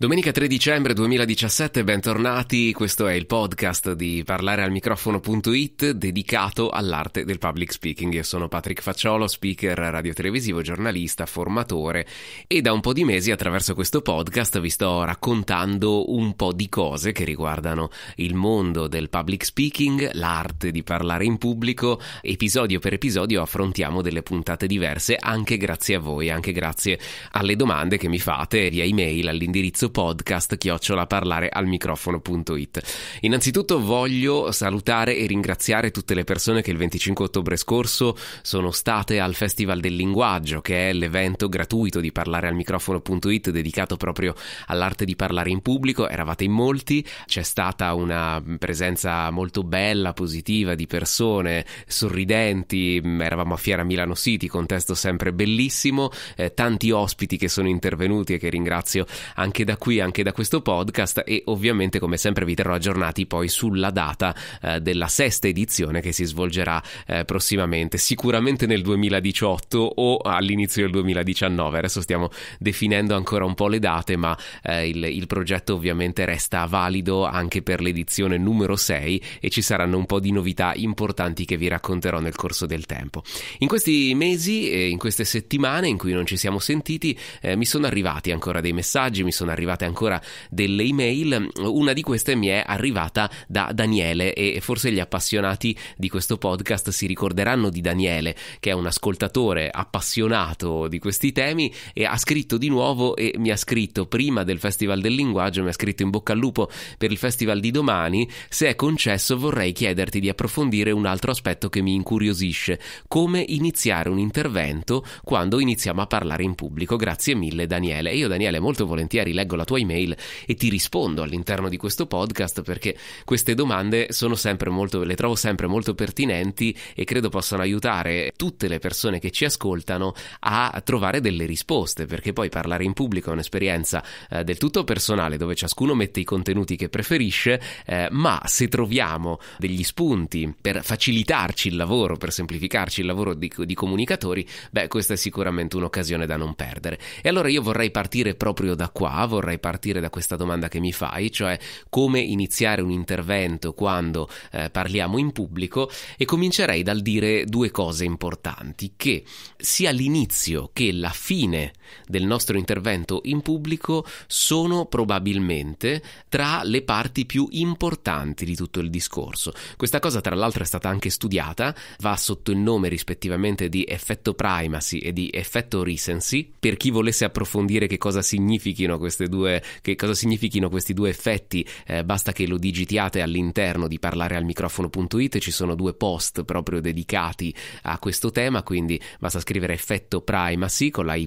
Domenica 3 dicembre 2017, bentornati, questo è il podcast di parlare al microfono.it dedicato all'arte del public speaking. Io sono Patrick Facciolo, speaker radiotelevisivo, giornalista, formatore e da un po' di mesi attraverso questo podcast vi sto raccontando un po' di cose che riguardano il mondo del public speaking, l'arte di parlare in pubblico, episodio per episodio affrontiamo delle puntate diverse anche grazie a voi, anche grazie alle domande che mi fate via email all'indirizzo podcast chiocciolaparlare al microfono.it. Innanzitutto voglio salutare e ringraziare tutte le persone che il 25 ottobre scorso sono state al Festival del Linguaggio, che è l'evento gratuito di parlare al microfono.it dedicato proprio all'arte di parlare in pubblico. Eravate in molti, c'è stata una presenza molto bella, positiva di persone sorridenti, eravamo a Fiera Milano City, contesto sempre bellissimo, eh, tanti ospiti che sono intervenuti e che ringrazio anche da qui anche da questo podcast e ovviamente come sempre vi terrò aggiornati poi sulla data eh, della sesta edizione che si svolgerà eh, prossimamente, sicuramente nel 2018 o all'inizio del 2019. Adesso stiamo definendo ancora un po' le date, ma eh, il, il, progetto ovviamente resta valido anche per l'edizione numero 6 e ci saranno un po' di novità importanti che vi racconterò nel corso del tempo. In questi mesi e eh, in queste settimane in cui non ci siamo sentiti eh, mi sono arrivati ancora dei messaggi, mi sono arrivati arrivate ancora delle email, una di queste mi è arrivata da Daniele e forse gli appassionati di questo podcast si ricorderanno di Daniele che è un ascoltatore appassionato di questi temi e ha scritto di nuovo e mi ha scritto prima del Festival del Linguaggio, mi ha scritto in bocca al lupo per il Festival di domani, se è concesso vorrei chiederti di approfondire un altro aspetto che mi incuriosisce, come iniziare un intervento quando iniziamo a parlare in pubblico. Grazie mille Daniele. Io Daniele molto volentieri leggo la la tua email e ti rispondo all'interno di questo podcast perché queste domande sono sempre molto, le trovo sempre molto pertinenti e credo possano aiutare tutte le persone che ci ascoltano a trovare delle risposte perché poi parlare in pubblico è un'esperienza eh, del tutto personale dove ciascuno mette i contenuti che preferisce eh, ma se troviamo degli spunti per facilitarci il lavoro, per semplificarci il lavoro di, di comunicatori, beh questa è sicuramente un'occasione da non perdere. E allora io vorrei partire proprio da qua, vorrei vorrei partire da questa domanda che mi fai, cioè come iniziare un intervento quando eh, parliamo in pubblico e comincerei dal dire due cose importanti, che sia l'inizio che la fine del nostro intervento in pubblico sono probabilmente tra le parti più importanti di tutto il discorso. Questa cosa tra l'altro è stata anche studiata, va sotto il nome rispettivamente di effetto primacy e di effetto recency, per chi volesse approfondire che cosa significhino queste due, che cosa significhino questi due effetti, eh, basta che lo digitiate all'interno di parlare al microfono.it, ci sono due post proprio dedicati a questo tema, quindi basta scrivere effetto primacy con la Y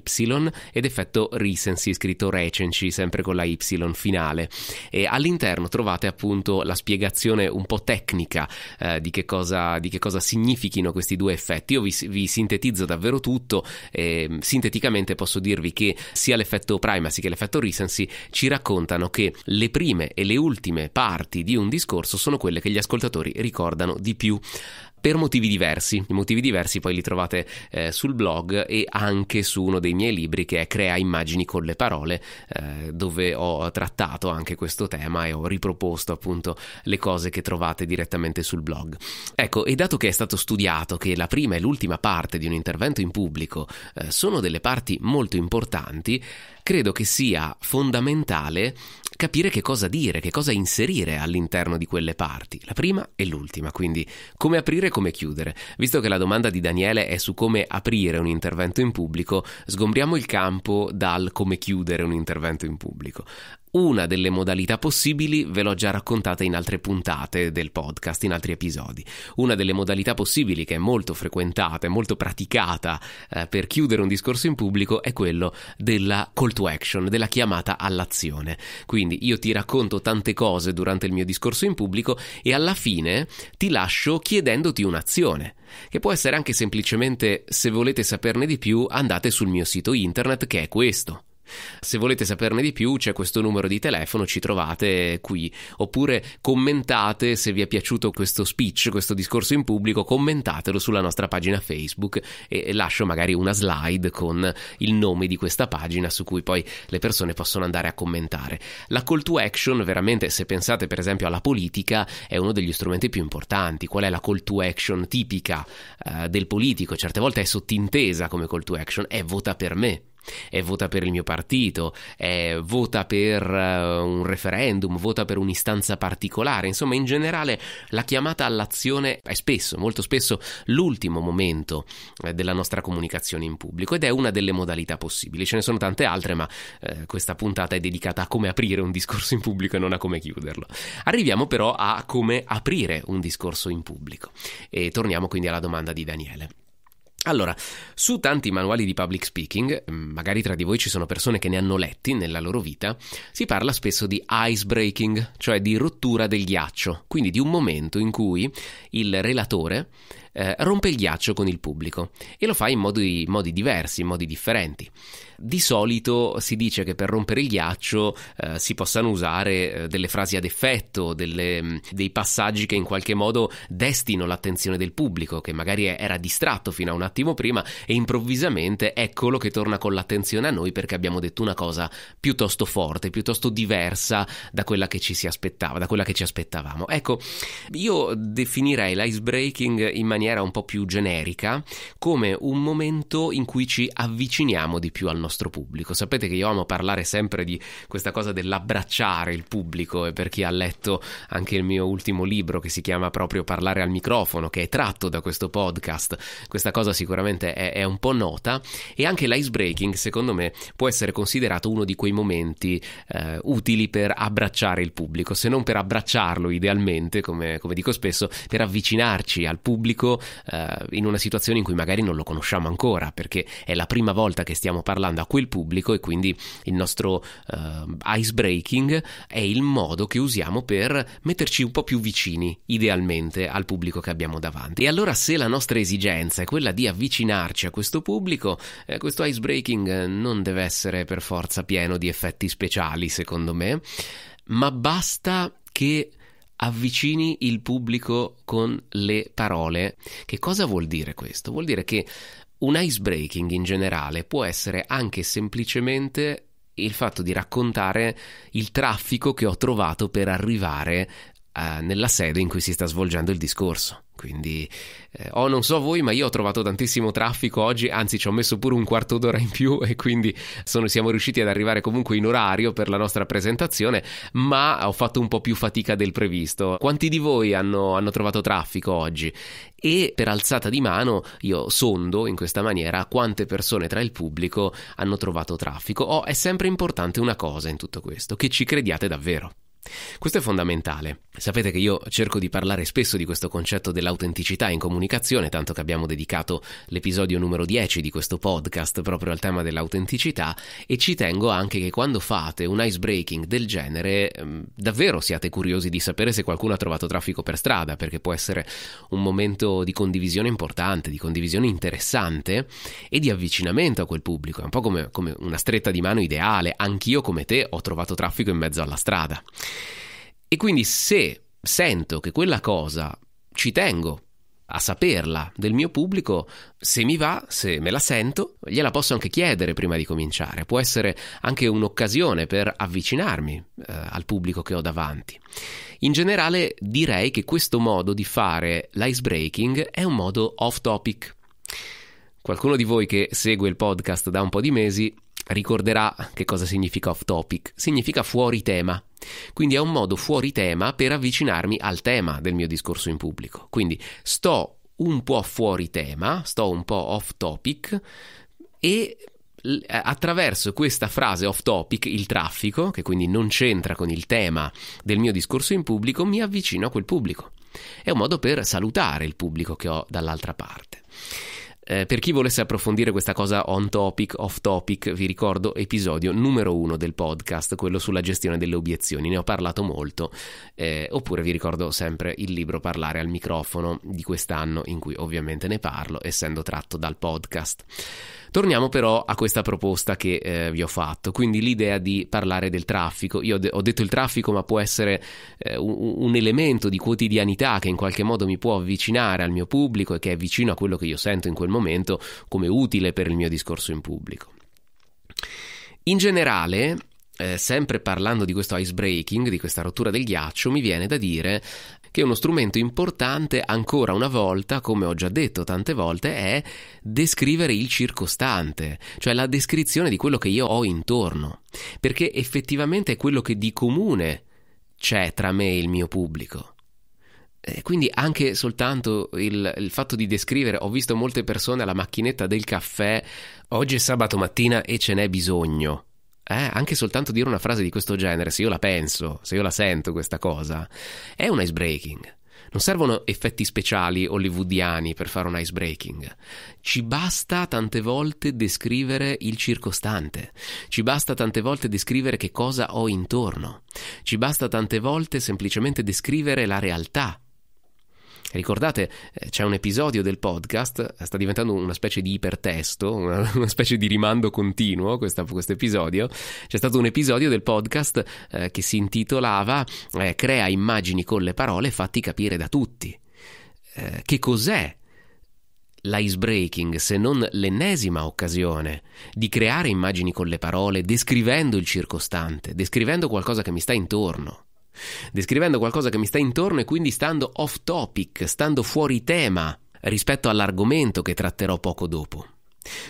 ed effetto recency scritto recency sempre con la Y finale e all'interno trovate appunto la spiegazione un po' tecnica eh, di, che cosa, di, che cosa, significhino questi due effetti. Io vi, vi sintetizzo davvero tutto, eh, sinteticamente posso dirvi che sia l'effetto primacy che l'effetto recency diversi ci raccontano che le prime e le ultime parti di un discorso sono quelle che gli ascoltatori ricordano di più per motivi diversi. I motivi diversi poi li trovate eh, sul blog e anche su uno dei miei libri che è Crea immagini con le parole, eh, dove ho trattato anche questo tema e ho riproposto appunto le cose che trovate direttamente sul blog. Ecco, e dato che è stato studiato che la prima e l'ultima parte di un intervento in pubblico eh, sono delle parti molto importanti, credo che sia fondamentale capire che cosa dire, che cosa inserire all'interno di quelle parti, la prima e l'ultima, quindi come aprire e come chiudere. Visto che la domanda di Daniele è su come aprire un intervento in pubblico, sgombriamo il campo dal come chiudere un intervento in pubblico. Una delle modalità possibili ve l'ho già raccontata in altre puntate del podcast, in altri episodi. Una delle modalità possibili che è molto frequentata e molto praticata eh, per chiudere un discorso in pubblico è quello della call to action, della chiamata all'azione. Quindi io ti racconto tante cose durante il mio discorso in pubblico e alla fine ti lascio chiedendoti un'azione che può essere anche semplicemente, se volete saperne di più, andate sul mio sito internet che è questo se volete saperne di più c'è questo numero di telefono, ci trovate qui. Oppure commentate se vi è piaciuto questo speech, questo discorso in pubblico, commentatelo sulla nostra pagina Facebook e lascio magari una slide con il nome di questa pagina su cui poi le persone possono andare a commentare. La call to action, veramente, se pensate per esempio alla politica, è uno degli strumenti più importanti. Qual è la call to action tipica eh, del politico? Certe volte è sottintesa come call to action, è vota per me eh, vota per il mio partito, eh, vota per eh, un referendum, vota per un'istanza particolare, insomma in generale la chiamata all'azione è spesso, molto spesso l'ultimo momento eh, della nostra comunicazione in pubblico ed è una delle modalità possibili, ce ne sono tante altre ma eh, questa puntata è dedicata a come aprire un discorso in pubblico e non a come chiuderlo. Arriviamo però a come aprire un discorso in pubblico e torniamo quindi alla domanda di Daniele. Allora, su tanti manuali di public speaking, mm, magari tra di voi ci sono persone che ne hanno letti nella loro vita, si parla spesso di ice breaking, cioè di rottura del ghiaccio, quindi di un momento in cui il relatore eh, rompe il ghiaccio con il pubblico e lo fa in modi, modi, diversi, in modi differenti. Di solito si dice che per rompere il ghiaccio eh, si possano usare eh, delle frasi ad effetto, delle, mm, dei passaggi che in qualche modo destino l'attenzione del pubblico, che magari era distratto fino a un attimo prima e improvvisamente eccolo che torna con l'attenzione a noi perché abbiamo detto una cosa piuttosto forte, piuttosto diversa da quella che ci si aspettava, da quella che ci aspettavamo. Ecco, io definirei l'icebreaking in maniera maniera un po' più generica come un momento in cui ci avviciniamo di più al nostro pubblico. Sapete che io amo parlare sempre di questa cosa dell'abbracciare il pubblico e per chi ha letto anche il mio ultimo libro che si chiama proprio Parlare al microfono, che è tratto da questo podcast, questa cosa sicuramente è, è un po' nota e anche l'ice breaking secondo me può essere considerato uno di quei momenti eh, utili per abbracciare il pubblico, se non per abbracciarlo idealmente, come, come dico spesso, per avvicinarci al pubblico eh, in una situazione in cui magari non lo conosciamo ancora, perché è la prima volta che stiamo parlando a quel pubblico e quindi il nostro eh, icebreaking è il modo che usiamo per metterci un po' più vicini, idealmente, al pubblico che abbiamo davanti. E allora se la nostra esigenza è quella di avvicinarci a questo pubblico, eh, questo icebreaking non deve essere per forza pieno di effetti speciali, secondo me, ma basta che avvicini il pubblico con le parole. Che cosa vuol dire questo? Vuol dire che un ice breaking in generale può essere anche semplicemente il fatto di raccontare il traffico che ho trovato per arrivare eh, nella sede in cui si sta svolgendo il discorso quindi eh, oh, non so voi, ma io ho trovato tantissimo traffico oggi, anzi ci ho messo pure un quarto d'ora in più e quindi sono, siamo riusciti ad arrivare comunque in orario per la nostra presentazione, ma ho fatto un po' più fatica del previsto. Quanti di voi hanno, hanno trovato traffico oggi? E per alzata di mano io sondo in questa maniera quante persone tra il pubblico hanno trovato traffico. Oh, è sempre importante una cosa in tutto questo, che ci crediate davvero. Questo è fondamentale. Sapete che io cerco di parlare spesso di questo concetto dell'autenticità in comunicazione, tanto che abbiamo dedicato l'episodio numero 10 di questo podcast proprio al tema dell'autenticità e ci tengo anche che quando fate un ice breaking del genere ehm, davvero siate curiosi di sapere se qualcuno ha trovato traffico per strada, perché può essere un momento di condivisione importante, di condivisione interessante e di avvicinamento a quel pubblico. È un po' come, come una stretta di mano ideale. Anch'io come te ho trovato traffico in mezzo alla strada. E quindi se sento che quella cosa ci tengo a saperla del mio pubblico, se mi va, se me la sento, gliela posso anche chiedere prima di cominciare. Può essere anche un'occasione per avvicinarmi eh, al pubblico che ho davanti. In generale direi che questo modo di fare l'icebreaking è un modo off topic. Qualcuno di voi che segue il podcast da un po' di mesi ricorderà che cosa significa off topic. Significa fuori tema, quindi è un modo fuori tema per avvicinarmi al tema del mio discorso in pubblico. Quindi sto un po' fuori tema, sto un po' off topic e attraverso questa frase off topic, il traffico, che quindi non c'entra con il tema del mio discorso in pubblico, mi avvicino a quel pubblico. È un modo per salutare il pubblico che ho dall'altra parte. Eh, per chi volesse approfondire questa cosa on topic, off topic, vi ricordo episodio numero uno del podcast, quello sulla gestione delle obiezioni, ne ho parlato molto, eh, oppure vi ricordo sempre il libro Parlare al microfono di quest'anno, in cui ovviamente ne parlo, essendo tratto dal podcast. Torniamo però a questa proposta che eh, vi ho fatto, quindi l'idea di parlare del traffico. Io ho detto il traffico, ma può essere eh, un, un, elemento di quotidianità che in qualche modo mi può avvicinare al mio pubblico e che è vicino a quello che io sento in quel momento come utile per il mio discorso in pubblico. In generale, eh, sempre parlando di questo ice breaking, di questa rottura del ghiaccio, mi viene da dire che uno strumento importante ancora una volta, come ho già detto tante volte, è descrivere il circostante, cioè la descrizione di quello che io ho intorno, perché effettivamente è quello che di comune c'è tra me e il mio pubblico. E eh, quindi anche soltanto il, il, fatto di descrivere, ho visto molte persone alla macchinetta del caffè, oggi è sabato mattina e ce n'è bisogno. Eh, anche soltanto dire una frase di questo genere, se io la penso, se io la sento questa cosa, è un ice breaking. Non servono effetti speciali hollywoodiani per fare un ice breaking. Ci basta tante volte descrivere il circostante. Ci basta tante volte descrivere che cosa ho intorno. Ci basta tante volte semplicemente descrivere la realtà Ricordate, eh, c'è un episodio del podcast, eh, sta diventando una specie di ipertesto, una, una specie di rimando continuo questo episodio. C'è stato un episodio del podcast eh, che si intitolava eh, Crea immagini con le parole fatti capire da tutti. Eh, che cos'è? l'icebreaking, se non l'ennesima occasione di creare immagini con le parole, descrivendo il circostante, descrivendo qualcosa che mi sta intorno descrivendo qualcosa che mi sta intorno e quindi stando off topic, stando fuori tema rispetto all'argomento che tratterò poco dopo.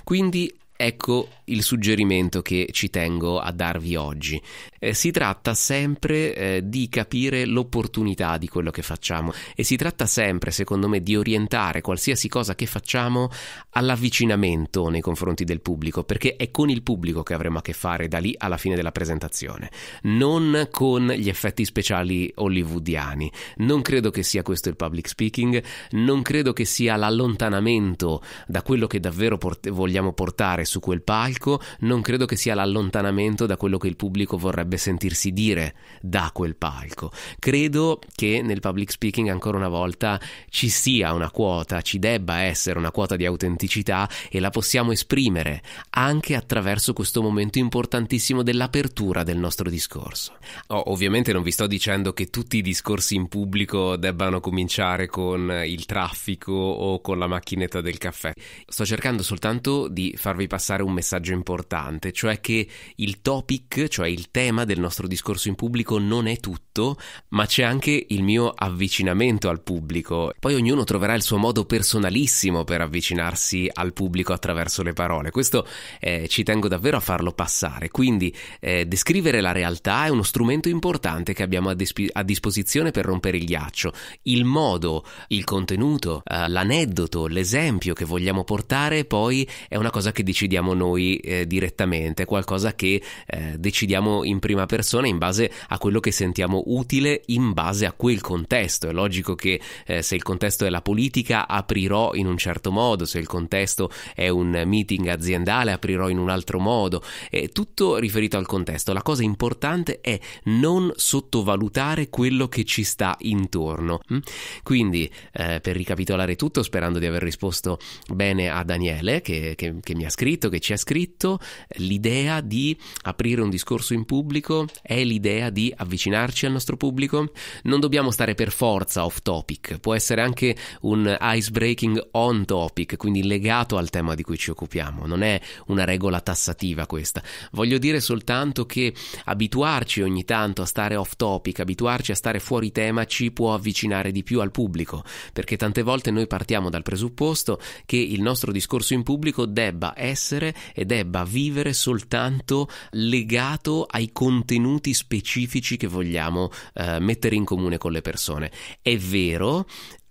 Quindi Ecco il suggerimento che ci tengo a darvi oggi. Eh, si tratta sempre eh, di capire l'opportunità di quello che facciamo e si tratta sempre, secondo me, di orientare qualsiasi cosa che facciamo all'avvicinamento nei confronti del pubblico, perché è con il pubblico che avremo a che fare da lì alla fine della presentazione, non con gli effetti speciali hollywoodiani. Non credo che sia questo il public speaking, non credo che sia l'allontanamento da quello che davvero port- vogliamo portare cantare su quel palco, non credo che sia l'allontanamento da quello che il pubblico vorrebbe sentirsi dire da quel palco. Credo che nel public speaking ancora una volta ci sia una quota, ci debba essere una quota di autenticità e la possiamo esprimere anche attraverso questo momento importantissimo dell'apertura del nostro discorso. Oh, ovviamente non vi sto dicendo che tutti i discorsi in pubblico debbano cominciare con il traffico o con la macchinetta del caffè. Sto cercando soltanto di farvi passare un messaggio importante, cioè che il topic, cioè il tema del nostro discorso in pubblico non è tutto, ma c'è anche il mio avvicinamento al pubblico. Poi ognuno troverà il suo modo personalissimo per avvicinarsi al pubblico attraverso le parole. Questo eh, ci tengo davvero a farlo passare, quindi eh, descrivere la realtà è uno strumento importante che abbiamo a, disp- a disposizione per rompere il ghiaccio. Il modo, il contenuto, eh, l'aneddoto, l'esempio che vogliamo portare poi è una cosa che decide decidiamo noi eh, direttamente, qualcosa che eh, decidiamo in prima persona in base a quello che sentiamo utile in base a quel contesto. È logico che eh, se il contesto è la politica aprirò in un certo modo, se il contesto è un meeting aziendale aprirò in un altro modo, è tutto riferito al contesto. La cosa importante è non sottovalutare quello che ci sta intorno. Mm? Quindi, eh, per ricapitolare tutto, sperando di aver risposto bene a Daniele che, che, che mi ha scritto, Margherito che ci ha scritto, l'idea di aprire un discorso in pubblico è l'idea di avvicinarci al nostro pubblico. Non dobbiamo stare per forza off topic, può essere anche un ice breaking on topic, quindi legato al tema di cui ci occupiamo, non è una regola tassativa questa. Voglio dire soltanto che abituarci ogni tanto a stare off topic, abituarci a stare fuori tema ci può avvicinare di più al pubblico, perché tante volte noi partiamo dal presupposto che il nostro discorso in pubblico debba essere essere e debba vivere soltanto legato ai contenuti specifici che vogliamo eh, mettere in comune con le persone. È vero,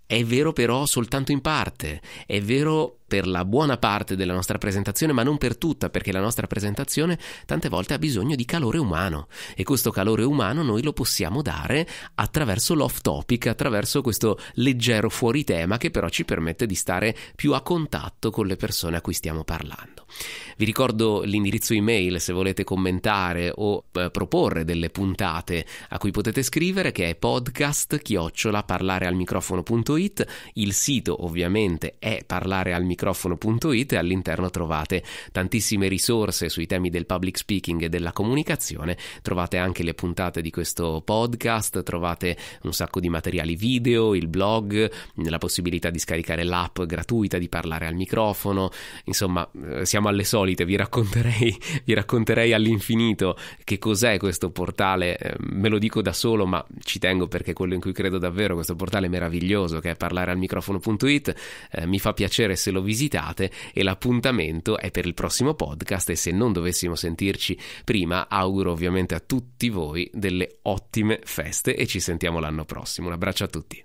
è vero però soltanto in parte, è vero per la buona parte della nostra presentazione, ma non per tutta, perché la nostra presentazione tante volte ha bisogno di calore umano e questo calore umano noi lo possiamo dare attraverso l'off topic, attraverso questo leggero fuori tema che però ci permette di stare più a contatto con le persone a cui stiamo parlando. Vi ricordo l'indirizzo email se volete commentare o eh, proporre delle puntate a cui potete scrivere che è podcast chiocciola parlare al microfono.it, il sito ovviamente è parlare al microfono microfono.it e all'interno trovate tantissime risorse sui temi del public speaking e della comunicazione, trovate anche le puntate di questo podcast, trovate un sacco di materiali video, il blog, la possibilità di scaricare l'app gratuita, di parlare al microfono, insomma eh, siamo alle solite, vi racconterei, vi racconterei all'infinito che cos'è questo portale, ehm, me lo dico da solo ma ci tengo perché è quello in cui credo davvero, questo portale meraviglioso che è parlare al microfono.it, eh, mi fa piacere se lo visite visitate e l'appuntamento è per il prossimo podcast e se non dovessimo sentirci prima auguro ovviamente a tutti voi delle ottime feste e ci sentiamo l'anno prossimo. Un abbraccio a tutti.